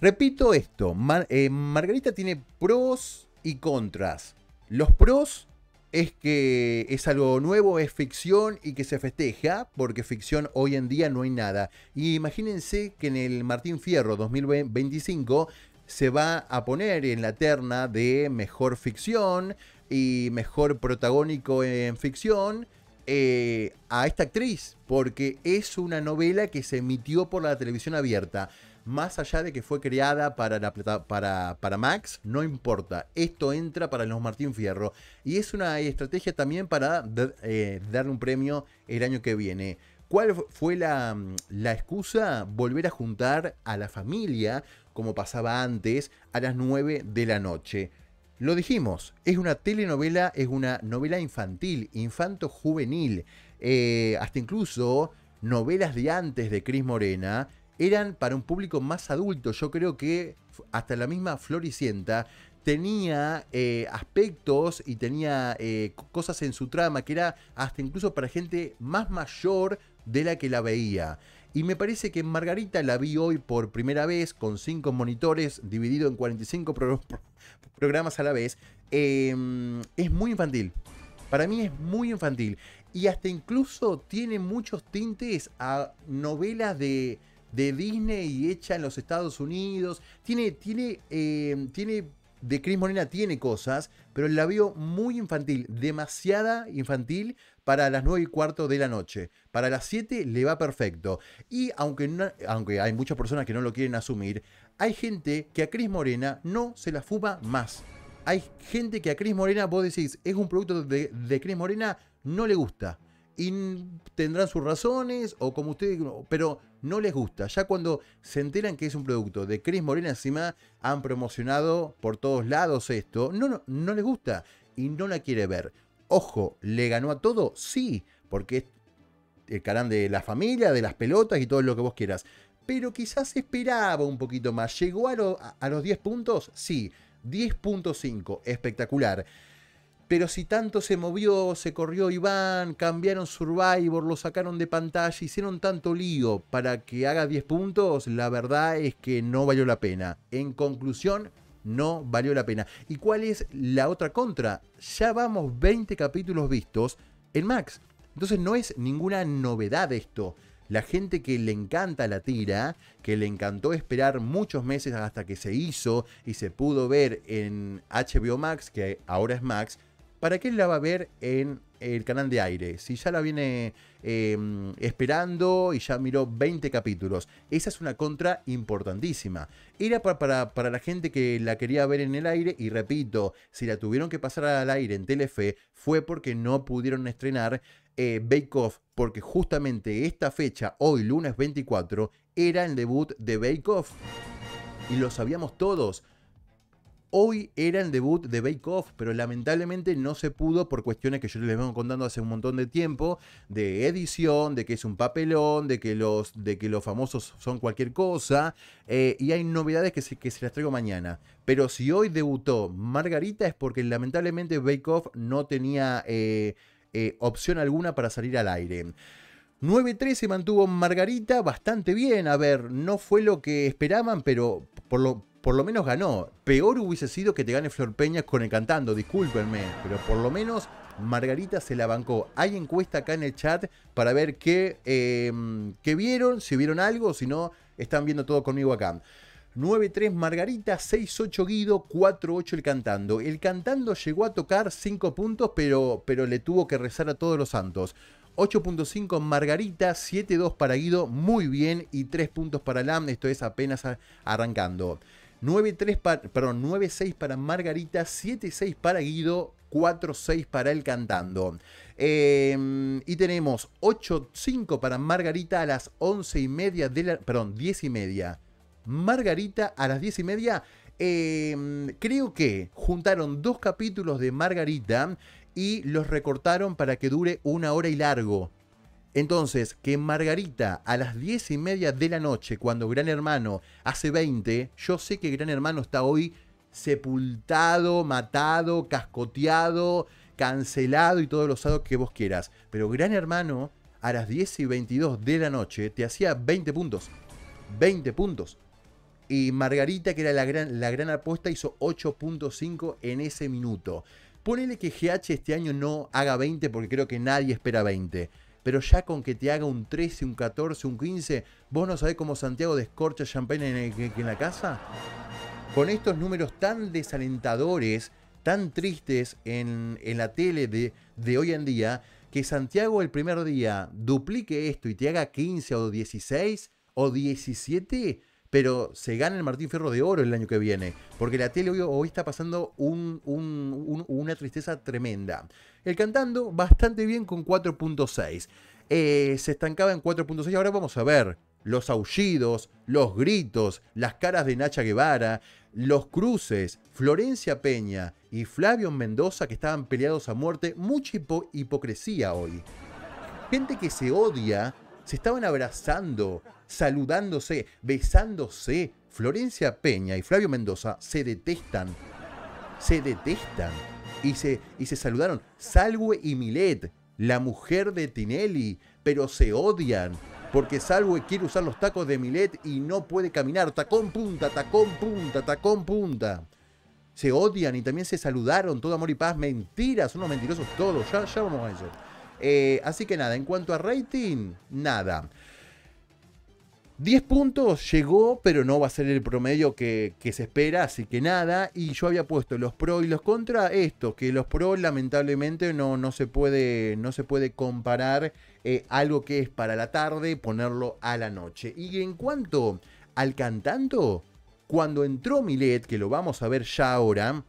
Repito esto, eh, Margarita tiene pros y contras. Los pros es que es algo nuevo, es ficción y que se festeja, porque ficción hoy en día no hay nada. imagínense que en el Martín Fierro 2025 se va a poner en la terna de mejor ficción y mejor protagónico en ficción eh, a esta actriz, porque es una novela que se emitió por la televisión abierta. Más allá de que fue creada para, la para, para Max, no importa. Esto entra para los Martín Fierro. Y es una estrategia también para eh, darle un premio el año que viene. ¿Cuál fue la, la, excusa? Volver a juntar a la familia, como pasaba antes, a las 9 de la noche. Lo dijimos, es una telenovela, es una novela infantil, infanto-juvenil, eh, hasta incluso novelas de antes de Cris Morena eran para un público más adulto. Yo creo que hasta la misma Floricienta tenía eh, aspectos y tenía eh, cosas en su trama que era hasta incluso para gente más mayor de la que la veía. Y me parece que Margarita la vi hoy por primera vez con cinco monitores dividido en 45 programas a la vez, em, es muy infantil. Para mí es muy infantil. Y hasta incluso tiene muchos tintes a novelas de, de Disney hecha en los Estados Unidos. Tiene, tiene, em, tiene, de Chris Morena tiene cosas, pero la veo muy infantil, demasiada infantil para las 9 y cuarto de la noche. Para las 7 le va perfecto. Y aunque, aunque hay muchas personas que no lo quieren asumir, hay gente que a Cris Morena no se la fuma más. Hay gente que a Cris Morena, vos decís, es un producto de, de Cris Morena, no le gusta. Y tendrán sus razones, o como ustedes, pero no les gusta. Ya cuando se enteran que es un producto de Cris Morena, encima han promocionado por todos lados esto. No, no, no les gusta y no la quiere ver. Ojo, ¿le ganó a todo? Sí, porque es el canal de la familia, de las pelotas y todo lo que vos quieras. Pero quizás esperaba un poquito más. ¿Llegó a, a los 10 puntos? Sí, 10.5, espectacular. Pero si tanto se movió, se corrió Iván, cambiaron Survivor, lo sacaron de pantalla, hicieron tanto lío para que haga 10 puntos, la verdad es que no valió la pena. En conclusión, no valió la pena. ¿Y cuál es la otra contra? Ya vamos 20 capítulos vistos en Max. Entonces no es ninguna novedad esto. La gente que le encanta la tira, que le encantó esperar muchos meses hasta que se hizo y se pudo ver en HBO Max, que ahora es Max, ¿para qué la va a ver en el canal de aire, si ya la viene em, esperando y ya miró 20 capítulos, esa es una contra importantísima. Era para, para, la gente que la quería ver en el aire y repito, si la tuvieron que pasar al aire en Telefe fue porque no pudieron estrenar eh, Bake Off, porque justamente esta fecha, hoy lunes 24, era el debut de Bake Off y lo sabíamos todos. Hoy era el debut de Bake Off, pero lamentablemente no se pudo por cuestiones que yo les vengo contando hace un montón de tiempo, de edición, de que es un papelón, de que los, de que los famosos son cualquier cosa, eh, y hay novedades que se, que se las traigo mañana. Pero si hoy debutó Margarita es porque lamentablemente Bake Off no tenía eh, eh, opción alguna para salir al aire. 9 se mantuvo Margarita bastante bien, a ver, no fue lo que esperaban, pero por lo, por lo menos ganó. Peor hubiese sido que te gane Flor Peña con el cantando, discúlpenme, pero por lo menos Margarita se la bancó. Hay encuesta acá en el chat para ver qué, em, vieron, si vieron algo, si no, están viendo todo conmigo acá. 9-3 Margarita, 6-8 Guido, 4-8 el cantando. El cantando llegó a tocar 5 puntos, pero, pero le tuvo que rezar a todos los santos. 8.5 Margarita, 7-2 para Guido, muy bien, y 3 puntos para Lam, esto es apenas arrancando. 9 perdón, 6 para Margarita, 7-6 para Guido, 4-6 para El Cantando. Em, y tenemos 8-5 para Margarita a las 11 y media de la... Perdón, 10 y media. Margarita a las 10 y media. Em, creo que juntaron dos capítulos de Margarita y los recortaron para que dure una hora y largo. Entonces, que Margarita a las 10 y media de la noche, cuando Gran Hermano hace 20, yo sé que Gran Hermano está hoy sepultado, matado, cascoteado, cancelado y todos los ados que vos quieras. Pero Gran Hermano a las 10 y 22 de la noche te hacía 20 puntos. 20 puntos. Y Margarita, que era la gran, la gran apuesta, hizo 8.5 en ese minuto. Ponele que GH este año no haga 20 porque creo que nadie espera 20 pero ya con que te haga un 13, un 14, un 15, ¿vos no sabés cómo Santiago descorcha champagne en, en la casa? Con estos números tan desalentadores, tan tristes en, la tele de, de hoy en día, que Santiago el primer día duplique esto y te haga 15 o 16 o 17, pero se gana el Martín Ferro de Oro el año que viene, porque la tele hoy, está pasando una tristeza tremenda. El cantando bastante bien con 4.6. Eh, se estancaba en 4.6, ahora vamos a ver los aullidos, los gritos, las caras de Nacha Guevara, los cruces, Florencia Peña y Flavio Mendoza que estaban peleados a muerte, mucha hipocresía hoy. Gente que se odia, se estaban abrazando, saludándose, besándose. Florencia Peña y Flavio Mendoza se detestan. Se detestan. Y se, y se saludaron. Salgue y Milet, la mujer de Tinelli, pero se odian. Porque Salgue quiere usar los tacos de Milet y no puede caminar. Tacón punta, tacón punta, tacón punta se odian y también se saludaron, todo amor y paz, mentiras, unos mentirosos todos, ya, vamos a eso. Eh, así que nada, en cuanto a rating, nada. 10 puntos llegó, pero no va a ser el promedio que, se espera, así que nada. Y yo había puesto los pros y los contra esto, que los pros lamentablemente no, no, se, puede, no se puede comparar eh, algo que es para la tarde, ponerlo a la noche. Y en cuanto al cantando, cuando entró Milet, que lo vamos a ver ya ahora,